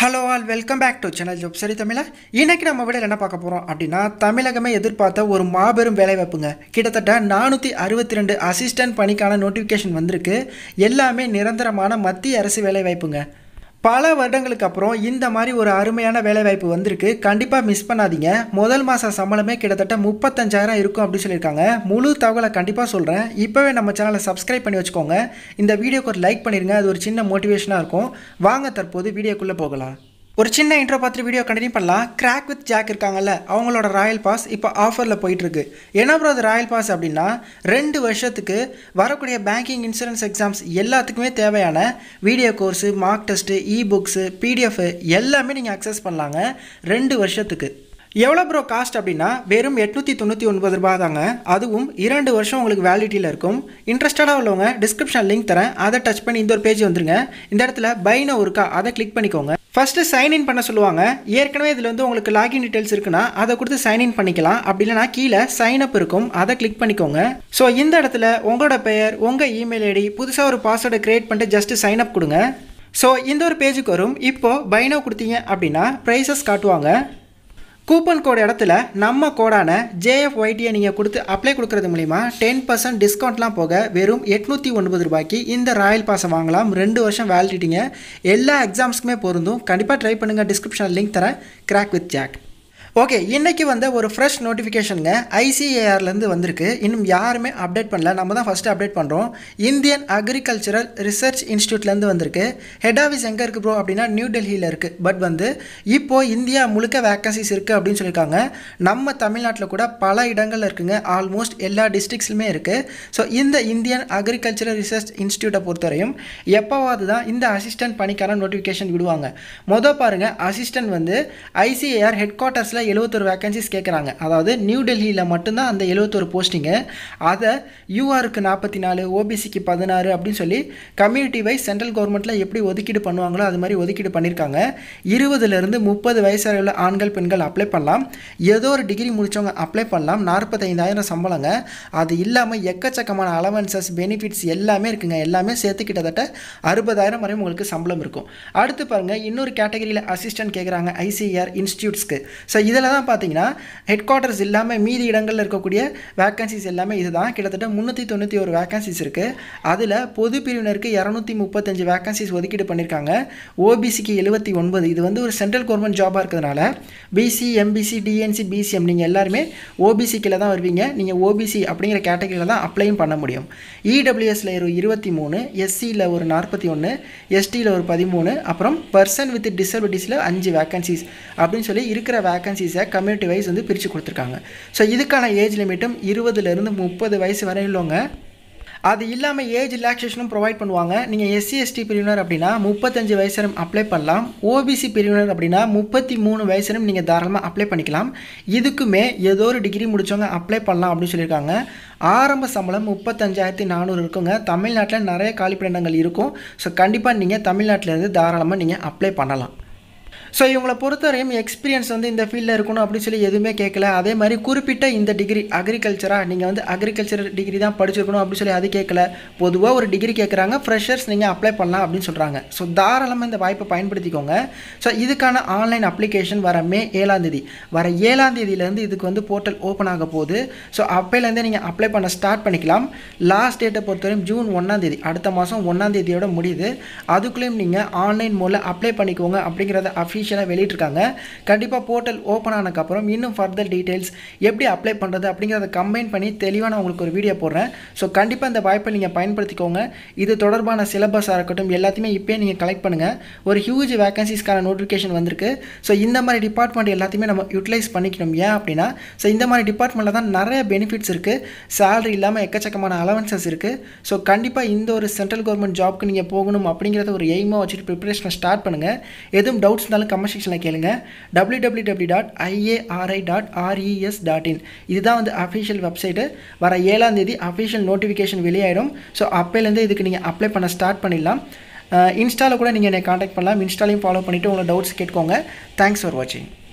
hello all welcome back to channel ஜோப் சரி தமிழா இன்றைக்கி நம்ம விட என்ன பார்க்க போகிறோம் அப்படின்னா தமிழகமே எதிர்பார்த்த ஒரு மாபெரும் வேலைவாய்ப்புங்க கிட்டத்தட்ட நானூற்றி அறுபத்தி ரெண்டு அசிஸ்டன்ட் பணிக்கான நோட்டிஃபிகேஷன் வந்திருக்கு எல்லாமே நிரந்தரமான மத்திய அரசு வேலைவாய்ப்புங்க பல வருடங்களுக்கு அப்புறம் இந்த மாதிரி ஒரு அருமையான வேலைவாய்ப்பு வந்திருக்கு கண்டிப்பாக மிஸ் பண்ணாதீங்க முதல் மாத சம்பளமே கிட்டத்தட்ட முப்பத்தஞ்சாயிரம் இருக்கும் அப்படின்னு சொல்லியிருக்காங்க முழு தகவலை கண்டிப்பாக சொல்கிறேன் இப்போவே நம்ம சேனலை சப்ஸ்கிரைப் பண்ணி வச்சுக்கோங்க இந்த வீடியோக்கு ஒரு லைக் பண்ணிடுங்க அது ஒரு சின்ன மோட்டிவேஷனாக இருக்கும் வாங்க தற்போது வீடியோக்குள்ளே போகலாம் ஒரு சின்ன இன்ட்ரோ பார்த்துட்டு வீடியோ கண்டினியூ பண்ணலாம் கிராக் வித் ஜாக் இருக்காங்கல்ல அவங்களோட ராயல் பாஸ் இப்போ ஆஃபரில் போயிட்டுருக்கு என்ன ப்ரோ அது ராயல் பாஸ் அப்படின்னா ரெண்டு வருஷத்துக்கு வரக்கூடிய பேங்கிங் இன்சூரன்ஸ் எக்ஸாம்ஸ் எல்லாத்துக்குமே தேவையான video course mock test e books PDF எல்லாமே நீங்கள் அக்சஸ் பண்ணலாங்க ரெண்டு வருஷத்துக்கு எவ்வளோ ப்ரோ காஸ்ட் அப்படின்னா வெறும் எட்நூற்றி தொண்ணூற்றி ஒன்பது ரூபா தாங்க அதுவும் இரண்டு வருஷம் உங்களுக்கு வேலிட்டியில் இருக்கும் இன்ட்ரெஸ்டடாக உள்ளவங்க டிஸ்கிரிப்ஷன் லிங்க் தரேன் அதை டச் பண்ணி இந்த ஒரு பேஜ் வந்துருங்க இந்த இடத்துல பைனோ இருக்கா அதை கிளிக் பண்ணிக்கோங்க ஃபஸ்ட்டு சைன்இன் பண்ண சொல்லுவாங்க ஏற்கனவே இதில் வந்து உங்களுக்கு லாகின் டீட்டெயில்ஸ் இருக்குன்னா அதை கொடுத்து சைன்இன் பண்ணிக்கலாம் அப்படி இல்லைனா கீழே சைன் அப் இருக்கும் அதை கிளிக் பண்ணிக்கோங்க ஸோ இந்த இடத்துல உங்களோட பெயர் உங்கள் இமெயில் ஐடி புதுசாக ஒரு பாஸ்வேர்டை கிரியேட் பண்ணிட்டு ஜஸ்ட்டு சைன் அப் கொடுங்க ஸோ இந்த ஒரு பேஜுக்கு வரும் இப்போது பைனோ கொடுத்தீங்க அப்படின்னா ப்ரைஸஸ் காட்டுவாங்க கூப்பன் கோட் இடத்துல நம்ம கோடான ஜேஎஃப் ஒய்டியை நீங்கள் கொடுத்து அப்ளை கொடுக்கறது மூலிமா டென் பர்சன்ட் டிஸ்கவுண்ட்லாம் போக வெறும் எட்நூற்றி ஒன்பது ரூபாய்க்கு இந்த ராயல் பாஸை வாங்கலாம் ரெண்டு வருஷம் வேலிடிட்டிங்க எல்லா எக்ஸாம்ஸ்க்குமே பொருந்தும் கண்டிப்பாக ட்ரை பண்ணுங்கள் டிஸ்கிரிப்ஷனில் லிங்க் தரேன் கிராக் வித் ஜாக் ஓகே இன்றைக்கி வந்த ஒரு ஃப்ரெஷ் நோட்டிஃபிகேஷனுங்க ஐசிஏஆர்லேருந்து வந்திருக்கு இன்னும் யாருமே அப்டேட் பண்ணல நம்ம தான் ஃபஸ்ட்டு அப்டேட் பண்ணுறோம் இந்தியன் அக்ரிகல்ச்சரல் ரிசர்ச் இன்ஸ்டியூட்லேருந்து வந்திருக்கு ஹெட் ஆஃபீஸ் எங்கே இருக்குது ப்ரோ அப்படின்னா நியூ டெல்லியில் இருக்குது பட் வந்து இப்போது இந்தியா முழுக்க வேக்கன்சிஸ் இருக்குது அப்படின்னு சொல்லியிருக்காங்க நம்ம தமிழ்நாட்டில் கூட பல இடங்கள் இருக்குங்க ஆல்மோஸ்ட் எல்லா டிஸ்ட்ரிக்ஸ்லுமே இருக்குது ஸோ இந்த இந்தியன் அக்ரிகல்ச்சரல் ரிசர்ச் இன்ஸ்டியூட்டை பொறுத்தவரையும் எப்போவாது தான் இந்த அசிஸ்டன்ட் பணிக்கான நோட்டிஃபிகேஷன் விடுவாங்க மொதல் பாருங்கள் அசிஸ்டன்ட் வந்து ஐசிஏஆர் ஹெட் குவார்ட்டர்ஸில் டோட்டலாக எழுபத்தொரு வேக்கன்சிஸ் கேட்குறாங்க அதாவது நியூ டெல்லியில் மட்டும்தான் அந்த எழுபத்தொரு போஸ்டிங்கு அதை யூஆருக்கு நாற்பத்தி நாலு ஓபிசிக்கு பதினாறு அப்படின்னு சொல்லி கம்யூனிட்டி வைஸ் சென்ட்ரல் கவர்மெண்ட்டில் எப்படி ஒதுக்கீடு பண்ணுவாங்களோ அது மாதிரி ஒதுக்கீடு பண்ணியிருக்காங்க இருபதுலேருந்து முப்பது வயசு உள்ள ஆண்கள் பெண்கள் அப்ளை பண்ணலாம் ஏதோ ஒரு டிகிரி முடித்தவங்க அப்ளை பண்ணலாம் நாற்பத்தைந்தாயிரம் சம்பளங்க அது இல்லாமல் எக்கச்சக்கமான அலவன்சஸ் பெனிஃபிட்ஸ் எல்லாமே இருக்குங்க எல்லாமே சேர்த்து கிட்டத்தட்ட அறுபதாயிரம் வரையும் உங்களுக்கு சம்பளம் இருக்கும் அடுத்து பாருங்கள் இன்னொரு கேட்டகரியில் அசிஸ்டன்ட் கேட்குறாங்க ஐசிஆர் இன்ஸ்டியூட்ஸ்க்கு ஸோ இதில் தான் பார்த்தீங்கன்னா ஹெட் குவார்ட்டர்ஸ் இல்லாமல் மீதி இடங்களில் இருக்கக்கூடிய வேக்கன்சிஸ் எல்லாமே இது தான் கிட்டத்தட்ட முந்நூற்றி தொண்ணூற்றி ஒரு வேக்கன்சிஸ் இருக்குது அதில் பொது பிரிவினருக்கு இரநூத்தி முப்பத்தஞ்சு வேக்கன்சிஸ் ஒதுக்கீடு பண்ணியிருக்காங்க ஓபிசிக்கு எழுபத்தி ஒன்பது இது வந்து ஒரு சென்ட்ரல் கவர்மெண்ட் ஜாபாக இருக்கிறதுனால பிசி எம்பிசி டிஎன்சி பிசிஎம் நீங்கள் எல்லாருமே ஓபிசிக்கில் தான் வருவீங்க நீங்கள் ஓபிசி அப்படிங்கிற கேட்டகரியில் தான் அப்ளையும் பண்ண முடியும் இடபிள்யூஎஸில் e ஒரு இருபத்தி மூணு எஸ்சியில் ஒரு நாற்பத்தி ஒன்று எஸ்டியில் ஒரு பதிமூணு அப்புறம் பர்சன் வித் டிசபிலிட்டிஸில் அஞ்சு வேக்கன்சிஸ் அப்படின்னு சொல்லி இருக்கிற வேக்கன்சி வேகன்சிஸை கம்யூனிட்டி வைஸ் வந்து பிரித்து கொடுத்துருக்காங்க ஸோ இதுக்கான ஏஜ் லிமிட்டும் இருபதுலேருந்து முப்பது வயசு வரை உள்ளவங்க அது இல்லாமல் ஏஜ் ரிலாக்ஸேஷனும் ப்ரொவைட் பண்ணுவாங்க நீங்கள் எஸ்சி எஸ்டி பிரிவினர் அப்படின்னா முப்பத்தஞ்சு வயசு அப்ளை பண்ணலாம் ஓபிசி பிரிவினர் அப்படின்னா முப்பத்தி மூணு வயசுனும் நீங்கள் தாராளமாக அப்ளை பண்ணிக்கலாம் இதுக்குமே ஏதோ ஒரு டிகிரி முடித்தவங்க அப்ளை பண்ணலாம் அப்படின்னு சொல்லியிருக்காங்க ஆரம்ப சம்பளம் முப்பத்தஞ்சாயிரத்தி நானூறு இருக்குங்க தமிழ்நாட்டில் நிறைய காலிப்பிடங்கள் இருக்கும் ஸோ கண்டிப்பாக நீங்கள் தமிழ்நாட்டிலேருந்து தாராளமாக நீங்கள் அப்ளை பண்ணலாம் ஸோ இவங்களை பொறுத்தவரையும் எக்ஸ்பீரியன்ஸ் வந்து இந்த ஃபீல்டில் இருக்கணும் அப்படின்னு சொல்லி எதுவுமே கேட்கல அதே மாதிரி குறிப்பிட்ட இந்த டிகிரி அக்ரிகல்ச்சராக நீங்கள் வந்து அக்ரிகல்ச்சர் டிகிரி தான் படிச்சிருக்கணும் அப்படின்னு சொல்லி அது கேட்கல பொதுவாக ஒரு டிகிரி கேட்குறாங்க ஃப்ரெஷர்ஸ் நீங்கள் அப்ளை பண்ணலாம் அப்படின்னு சொல்கிறாங்க ஸோ தாராளமாக இந்த வாய்ப்பை பயன்படுத்திக்கோங்க ஸோ இதுக்கான ஆன்லைன் அப்ளிகேஷன் வர மே ஏழாந்தேதி வர தேதியிலேருந்து இதுக்கு வந்து போர்ட்டல் ஓப்பன் ஆக போகுது ஸோ அப்போலேருந்தே நீங்கள் அப்ளை பண்ண ஸ்டார்ட் பண்ணிக்கலாம் லாஸ்ட் டேட்டை பொறுத்தவரையும் ஜூன் ஒன்றாந்தேதி அடுத்த மாதம் ஒன்றாந்தேதியோட முடியுது அதுக்குள்ளேயும் நீங்கள் ஆன்லைன் மூலம் அப்ளை பண்ணிக்கோங்க அப்படிங்கிறத அஃபிஷியலாக வெளியிட்ருக்காங்க கண்டிப்பாக போர்ட்டல் ஓப்பன் ஆனதுக்கப்புறம் இன்னும் ஃபர்தர் டீட்டெயில்ஸ் எப்படி அப்ளை பண்ணுறது அப்படிங்கிறத கம்பைன் பண்ணி தெளிவாக நான் உங்களுக்கு ஒரு வீடியோ போடுறேன் ஸோ கண்டிப்பாக அந்த வாய்ப்பை நீங்கள் பயன்படுத்திக்கோங்க இது தொடர்பான சிலபஸாக இருக்கட்டும் எல்லாத்தையுமே இப்போயே நீங்கள் கலெக்ட் பண்ணுங்கள் ஒரு ஹியூஜ் வேகன்சிஸ்க்கான நோட்டிஃபிகேஷன் வந்திருக்கு ஸோ இந்த மாதிரி டிபார்ட்மெண்ட் எல்லாத்தையுமே நம்ம யூட்டிலைஸ் பண்ணிக்கணும் ஏன் அப்படின்னா ஸோ இந்த மாதிரி டிபார்ட்மெண்ட்டில் தான் நிறைய பெனிஃபிட்ஸ் இருக்குது சேலரி இல்லாமல் எக்கச்சக்கமான அலவன்சஸ் இருக்குது ஸோ கண்டிப்பாக இந்த ஒரு சென்ட்ரல் கவர்மெண்ட் ஜாப்க்கு நீங்கள் போகணும் அப்படிங்கிறத ஒரு எய்மாக வச்சுட்டு ப்ரிப்பரேஷனை ஸ்டார்ட் பண்ணுங்கள் எதுவும் டவுட்ஸ் இருந்தாலும் கமெண்ட் செக்ஷனில் கேளுங்க W W W dot IARI dot RES dot in இதுதான் வந்து அஃபிஷியல் வெப்சைட்டு வர ஏழாம் தேதி அஃபிஷியல் நோட்டிஃபிகேஷன் வெளியாயிடும் ஸோ அப்போலேருந்து இதுக்கு நீங்கள் அப்ளை பண்ண ஸ்டார்ட் பண்ணிடலாம் இன்ஸ்டாவில் கூட நீங்கள் என்னை காண்டாக்ட் பண்ணலாம் இன்ஸ்டாலையும் ஃபாலோ பண்ணிவிட்டு உங்களோட டவுட்ஸ் கேட்கோங்க தேங்க்ஸ் ஃபார் வாட்சிங்